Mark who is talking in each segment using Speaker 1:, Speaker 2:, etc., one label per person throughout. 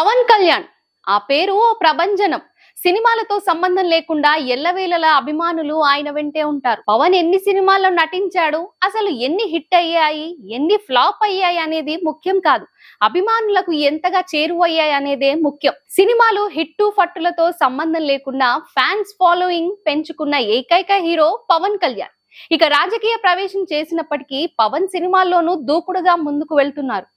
Speaker 1: పవన్ కళ్యాణ్ ఆ పేరు ఓ ప్రభంజనం సినిమాలతో సంబంధం లేకుండా ఎల్లవేళలా అభిమానులు ఆయన వెంటే ఉంటారు పవన్ ఎన్ని సినిమాల్లో నటించాడు అసలు ఎన్ని హిట్ అయ్యాయి ఎన్ని ఫ్లాప్ అయ్యాయి అనేది ముఖ్యం కాదు అభిమానులకు ఎంతగా చేరువయ్యాయి అనేదే ముఖ్యం సినిమాలు హిట్టు ఫట్టులతో సంబంధం లేకుండా ఫ్యాన్స్ ఫాలోయింగ్ పెంచుకున్న ఏకైక హీరో పవన్ కళ్యాణ్ ఇక రాజకీయ ప్రవేశం చేసినప్పటికీ పవన్ సినిమాల్లోనూ దూకుడుగా ముందుకు వెళ్తున్నారు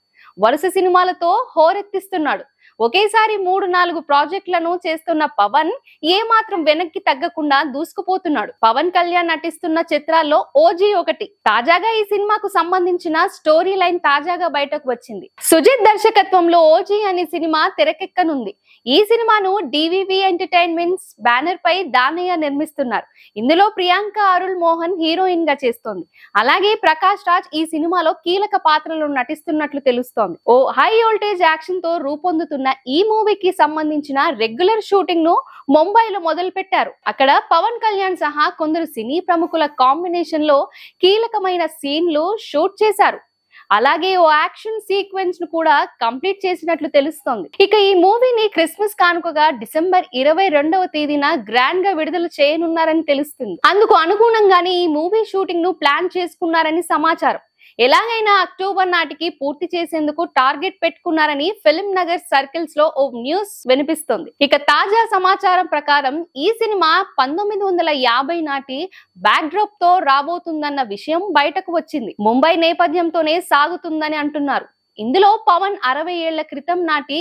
Speaker 1: వరుస సినిమాలతో హోరెత్తిస్తున్నాడు ఒకేసారి మూడు నాలుగు ప్రాజెక్టులను చేస్తున్న పవన్ ఏ మాత్రం వెనక్కి తగ్గకుండా దూసుకుపోతున్నాడు పవన్ కళ్యాణ్ నటిస్తున్న చిత్రాల్లో ఓజీ ఒకటి తాజాగా ఈ సినిమాకు సంబంధించిన స్టోరీ లైన్ తాజాగా బయటకు వచ్చింది సుజిత్ దర్శకత్వంలో ఓజీ అనే సినిమా తెరకెక్కనుంది ఈ సినిమాను డివివి ఎంటర్టైన్మెంట్స్ బ్యానర్ పై దానయ్య నిర్మిస్తున్నారు ఇందులో ప్రియాంక అరుల్ మోహన్ హీరోయిన్ గా చేస్తోంది అలాగే ప్రకాష్ రాజ్ ఈ సినిమాలో కీలక పాత్రలో నటిస్తున్నట్లు తెలుస్తోంది ఓ హై వోల్టేజ్ యాక్షన్ తో రూపొందుతున్న ఈ మూవీకి సంబంధించిన రెగ్యులర్ షూటింగ్ ను ముంబైలో మొదలు పెట్టారు అక్కడ పవన్ కళ్యాణ్ సహా కొందరు సినీ ప్రముఖుల కాంబినేషన్ లో కీలకమైన సీన్లు షూట్ చేశారు అలాగే ఓ యాక్షన్ సీక్వెన్స్ ను కూడా కంప్లీట్ చేసినట్లు తెలుస్తోంది ఇక ఈ మూవీని క్రిస్మస్ కానుకగా డిసెంబర్ ఇరవై రెండవ తేదీన గ్రాండ్ గా విడుదల చేయనున్నారని తెలుస్తుంది అందుకు అనుగుణంగానే ఈ మూవీ షూటింగ్ ను ప్లాన్ చేసుకున్నారని సమాచారం ఎలాగైనా అక్టోబర్ నాటికి పూర్తి చేసేందుకు టార్గెట్ పెట్టుకున్నారని ఫిలిం నగర్ సర్కిల్స్ లో ఓ న్యూస్ వినిపిస్తుంది ఇక తాజా సమాచారం ప్రకారం ఈ సినిమా పంతొమ్మిది వందల యాభై నాటి తో రాబోతుందన్న విషయం బయటకు వచ్చింది ముంబై నేపథ్యంతోనే సాగుతుందని అంటున్నారు ఇందులో పవన్ అరవై ఏళ్ల క్రితం నాటి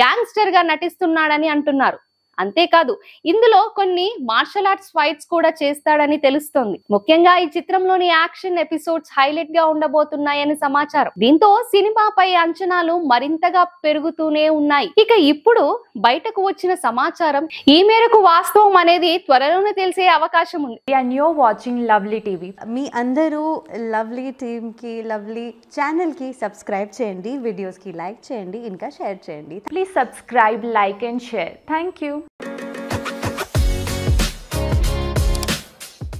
Speaker 1: గ్యాంగ్స్టర్ గా నటిస్తున్నాడని అంటున్నారు అంతేకాదు ఇందులో కొన్ని మార్షల్ ఆర్ట్స్ ఫైట్స్ కూడా చేస్తాడని తెలుస్తోంది ముఖ్యంగా ఈ చిత్రంలోని యాక్షన్ ఎపిసోడ్స్ హైలైట్ గా ఉండబోతున్నాయని సమాచారం దీంతో సినిమాపై అంచనాలు మరింతగా పెరుగుతూనే ఉన్నాయి ఇక ఇప్పుడు బయటకు వచ్చిన సమాచారం ఈ మేరకు వాస్తవం అనేది త్వరలోనే తెలిసే అవకాశం ఉంది అండ్ యో వాచింగ్ లవ్లీ టీవీ మీ అందరూ లవ్లీ టీమ్ కి లవ్లీ ఛానల్ కి సబ్స్క్రైబ్ చేయండి వీడియోస్ కి లైక్ చేయండి ఇంకా షేర్ చేయండి please subscribe like and share thank you